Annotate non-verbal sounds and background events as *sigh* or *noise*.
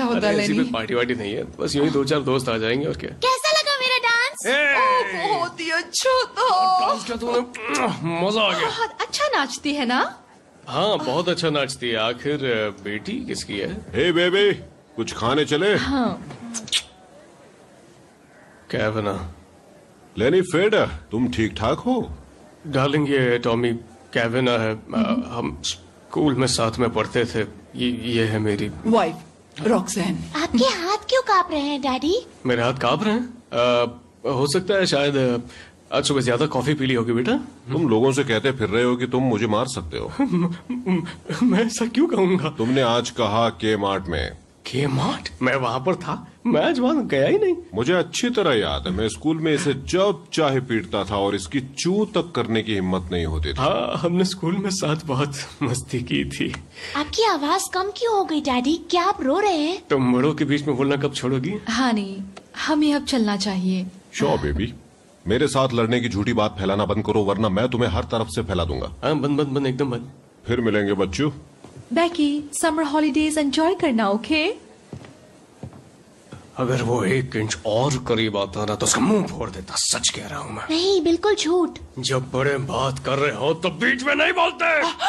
अच्छा होता लेनी कोई पार्टी वार्टी नहीं है बस यही दो चार दोस्त आ जाएंगे और क्या कैसा लगा मेरा डांस बहुत ही अच्छा तो। था तूने मजा आ गया बहुत अच्छा नाचती है ना हाँ बहुत अच्छा नाचती है आखिर बेटी किसकी है हे बेबी कुछ खाने चले हाँ क्या बना लेनी फेड तुम ठीक ठाक हो डालिंग ये टॉमी कैविना है आ, हम्म। हम स्कूल में साथ में पढ़ते थे ये, ये है मेरी वाइफ रॉक्सन आपके हाथ क्यों कांप रहे हैं डैडी मेरे हाथ कांप रहे हैं आ, हो सकता है शायद आज सुबह ज्यादा कॉफी पी ली होगी बेटा तुम लोगों से कहते फिर रहे हो कि तुम मुझे मार सकते हो *laughs* मैं ऐसा क्यों कहूंगा तुमने आज कहा के मार्ट में के मार्ट मैं वहाँ पर था आज वहाँ गया ही नहीं मुझे अच्छी तरह याद है मैं स्कूल में इसे जब चाहे पीटता था और इसकी चू तक करने की हिम्मत नहीं होती थी हाँ हमने स्कूल में साथ बहुत मस्ती की थी आपकी आवाज कम क्यों हो गई डैडी क्या आप रो रहे हैं तुम बड़ों के बीच में बोलना कब छोड़ोगी हाँ नहीं हमें अब चलना चाहिए शो बेबी मेरे साथ लड़ने की झूठी बात फैलाना बंद करो वरना मैं तुम्हें हर तरफ से फैला दूंगा हाँ, बंद बंद बंद एकदम बंद फिर मिलेंगे बच्चों बैकी समर हॉलीडेज एंजॉय करना, ओके अगर वो एक इंच और करीब आता ना तो उसका मुंह फोड़ देता सच कह रहा हूँ मैं नहीं बिल्कुल झूठ जब बड़े बात कर रहे हो तो बीच में नहीं बोलते